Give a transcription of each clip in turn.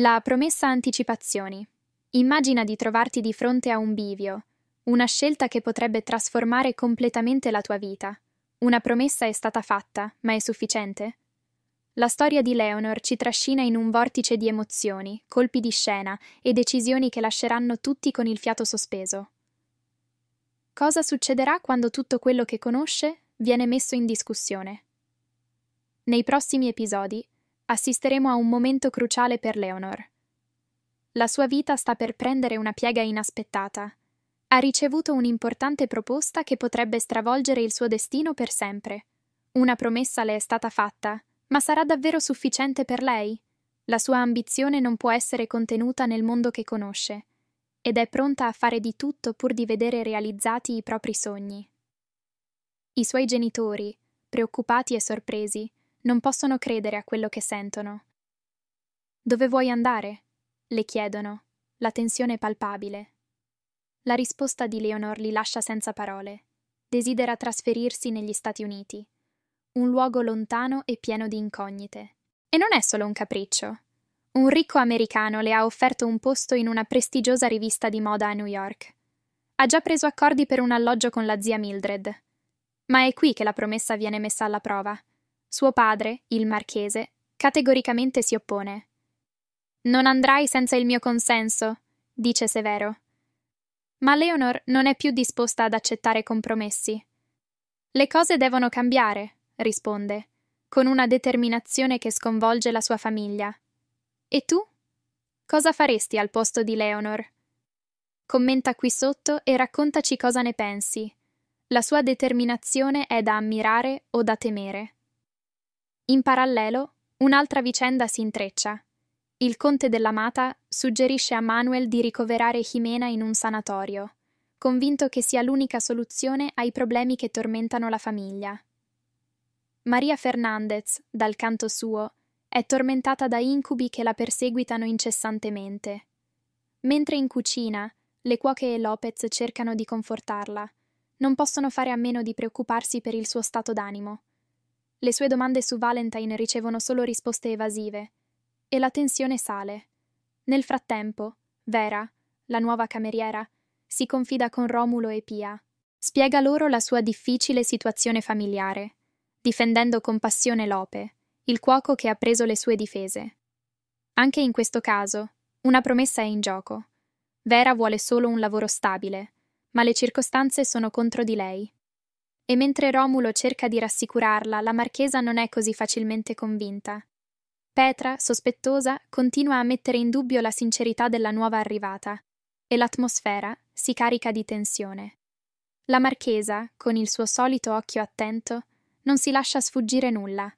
La promessa anticipazioni. Immagina di trovarti di fronte a un bivio, una scelta che potrebbe trasformare completamente la tua vita. Una promessa è stata fatta, ma è sufficiente? La storia di Leonor ci trascina in un vortice di emozioni, colpi di scena e decisioni che lasceranno tutti con il fiato sospeso. Cosa succederà quando tutto quello che conosce viene messo in discussione? Nei prossimi episodi assisteremo a un momento cruciale per Leonor. La sua vita sta per prendere una piega inaspettata. Ha ricevuto un'importante proposta che potrebbe stravolgere il suo destino per sempre. Una promessa le è stata fatta, ma sarà davvero sufficiente per lei? La sua ambizione non può essere contenuta nel mondo che conosce, ed è pronta a fare di tutto pur di vedere realizzati i propri sogni. I suoi genitori, preoccupati e sorpresi, non possono credere a quello che sentono. Dove vuoi andare? le chiedono, la tensione è palpabile. La risposta di Leonor li lascia senza parole. Desidera trasferirsi negli Stati Uniti, un luogo lontano e pieno di incognite. E non è solo un capriccio. Un ricco americano le ha offerto un posto in una prestigiosa rivista di moda a New York. Ha già preso accordi per un alloggio con la zia Mildred. Ma è qui che la promessa viene messa alla prova. Suo padre, il marchese, categoricamente si oppone. Non andrai senza il mio consenso, dice Severo. Ma Leonor non è più disposta ad accettare compromessi. Le cose devono cambiare, risponde, con una determinazione che sconvolge la sua famiglia. E tu? Cosa faresti al posto di Leonor? Commenta qui sotto e raccontaci cosa ne pensi. La sua determinazione è da ammirare o da temere. In parallelo, un'altra vicenda si intreccia. Il conte dell'amata suggerisce a Manuel di ricoverare Jimena in un sanatorio, convinto che sia l'unica soluzione ai problemi che tormentano la famiglia. Maria Fernandez, dal canto suo, è tormentata da incubi che la perseguitano incessantemente. Mentre in cucina, le cuoche e Lopez cercano di confortarla. Non possono fare a meno di preoccuparsi per il suo stato d'animo. Le sue domande su Valentine ricevono solo risposte evasive. E la tensione sale. Nel frattempo, Vera, la nuova cameriera, si confida con Romulo e Pia. Spiega loro la sua difficile situazione familiare, difendendo con passione Lope, il cuoco che ha preso le sue difese. Anche in questo caso, una promessa è in gioco. Vera vuole solo un lavoro stabile, ma le circostanze sono contro di lei e mentre Romulo cerca di rassicurarla, la marchesa non è così facilmente convinta. Petra, sospettosa, continua a mettere in dubbio la sincerità della nuova arrivata, e l'atmosfera si carica di tensione. La marchesa, con il suo solito occhio attento, non si lascia sfuggire nulla.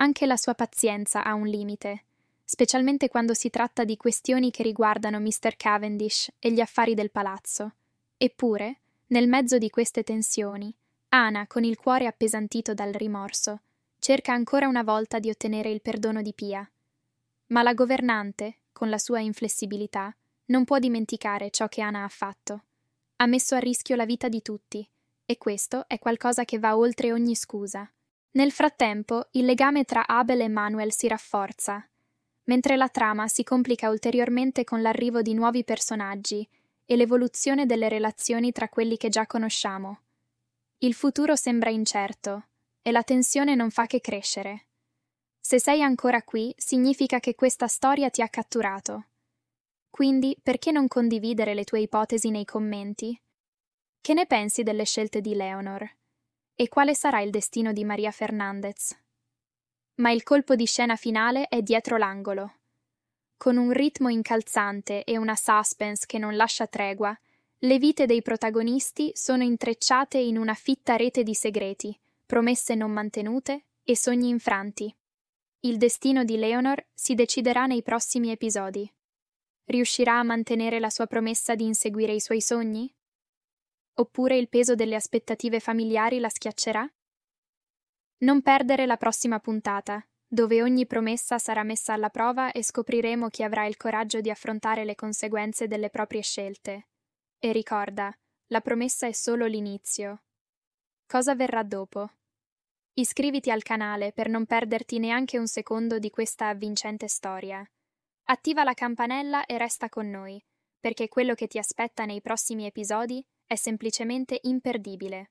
Anche la sua pazienza ha un limite, specialmente quando si tratta di questioni che riguardano Mr. Cavendish e gli affari del palazzo. Eppure, nel mezzo di queste tensioni, Ana, con il cuore appesantito dal rimorso, cerca ancora una volta di ottenere il perdono di Pia. Ma la governante, con la sua inflessibilità, non può dimenticare ciò che Ana ha fatto. Ha messo a rischio la vita di tutti, e questo è qualcosa che va oltre ogni scusa. Nel frattempo, il legame tra Abel e Manuel si rafforza, mentre la trama si complica ulteriormente con l'arrivo di nuovi personaggi e l'evoluzione delle relazioni tra quelli che già conosciamo. Il futuro sembra incerto e la tensione non fa che crescere. Se sei ancora qui, significa che questa storia ti ha catturato. Quindi, perché non condividere le tue ipotesi nei commenti? Che ne pensi delle scelte di Leonor? E quale sarà il destino di Maria Fernandez? Ma il colpo di scena finale è dietro l'angolo. Con un ritmo incalzante e una suspense che non lascia tregua, le vite dei protagonisti sono intrecciate in una fitta rete di segreti, promesse non mantenute e sogni infranti. Il destino di Leonor si deciderà nei prossimi episodi. Riuscirà a mantenere la sua promessa di inseguire i suoi sogni? Oppure il peso delle aspettative familiari la schiaccerà? Non perdere la prossima puntata, dove ogni promessa sarà messa alla prova e scopriremo chi avrà il coraggio di affrontare le conseguenze delle proprie scelte e ricorda, la promessa è solo l'inizio. Cosa verrà dopo? Iscriviti al canale per non perderti neanche un secondo di questa avvincente storia. Attiva la campanella e resta con noi, perché quello che ti aspetta nei prossimi episodi è semplicemente imperdibile.